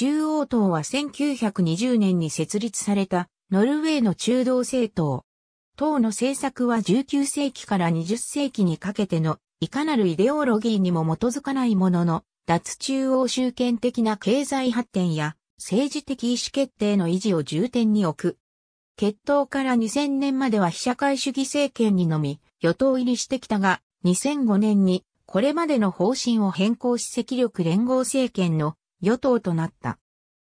中央党は1920年に設立されたノルウェーの中道政党。党の政策は19世紀から20世紀にかけてのいかなるイデオロギーにも基づかないものの、脱中央集権的な経済発展や政治的意思決定の維持を重点に置く。決闘から2000年までは被社会主義政権にのみ与党入りしてきたが、2005年にこれまでの方針を変更し赤力連合政権の与党となった。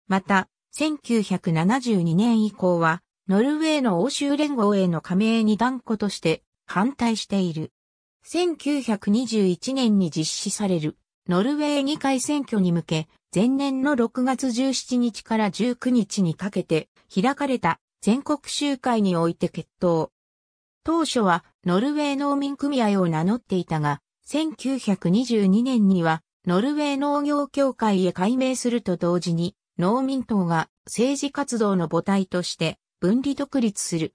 また、1972年以降は、ノルウェーの欧州連合への加盟に断固として反対している。1921年に実施されるノルウェー議会選挙に向け、前年の6月17日から19日にかけて開かれた全国集会において決闘。当初はノルウェー農民組合を名乗っていたが、1922年にはノルウェー農業協会へ改名すると同時に、農民党が政治活動の母体として分離独立する。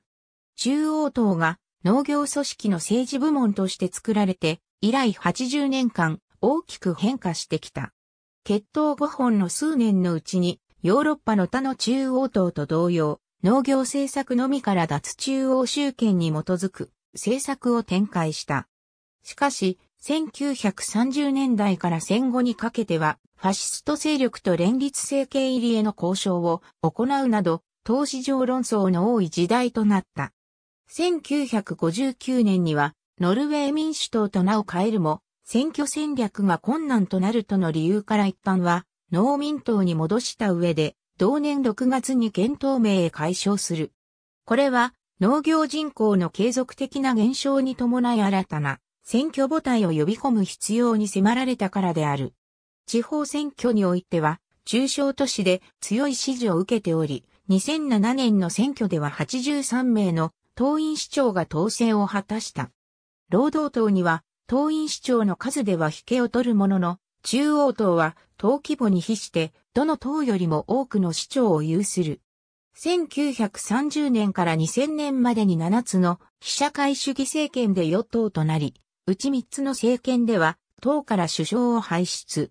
中央党が農業組織の政治部門として作られて、以来80年間大きく変化してきた。決闘5本の数年のうちに、ヨーロッパの他の中央党と同様、農業政策のみから脱中央集権に基づく政策を展開した。しかし、1930年代から戦後にかけては、ファシスト勢力と連立政権入りへの交渉を行うなど、投資上論争の多い時代となった。1959年には、ノルウェー民主党と名を変えるも、選挙戦略が困難となるとの理由から一般は、農民党に戻した上で、同年6月に検党名へ解消する。これは、農業人口の継続的な減少に伴い新たな選挙母体を呼び込む必要に迫られたからである。地方選挙においては、中小都市で強い支持を受けており、2007年の選挙では83名の党員市長が当選を果たした。労働党には党員市長の数では引けを取るものの、中央党は党規模に比してどの党よりも多くの市長を有する。1930年から2000年までに7つの非社会主義政権で与党となり、うち3つの政権では、党から首相を輩出。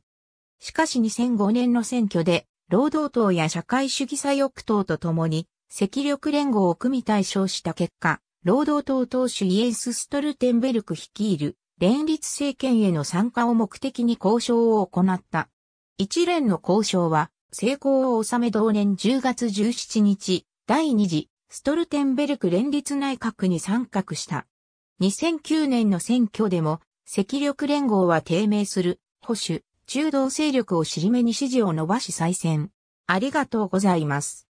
しかし2005年の選挙で、労働党や社会主義左翼党と共に、赤力連合を組み対象した結果、労働党党首イエンス・ストルテンベルク率いる連立政権への参加を目的に交渉を行った。一連の交渉は成功を収め同年10月17日、第2次ストルテンベルク連立内閣に参画した。2009年の選挙でも、赤力連合は低迷する、保守、中道勢力を尻目に支持を伸ばし再選。ありがとうございます。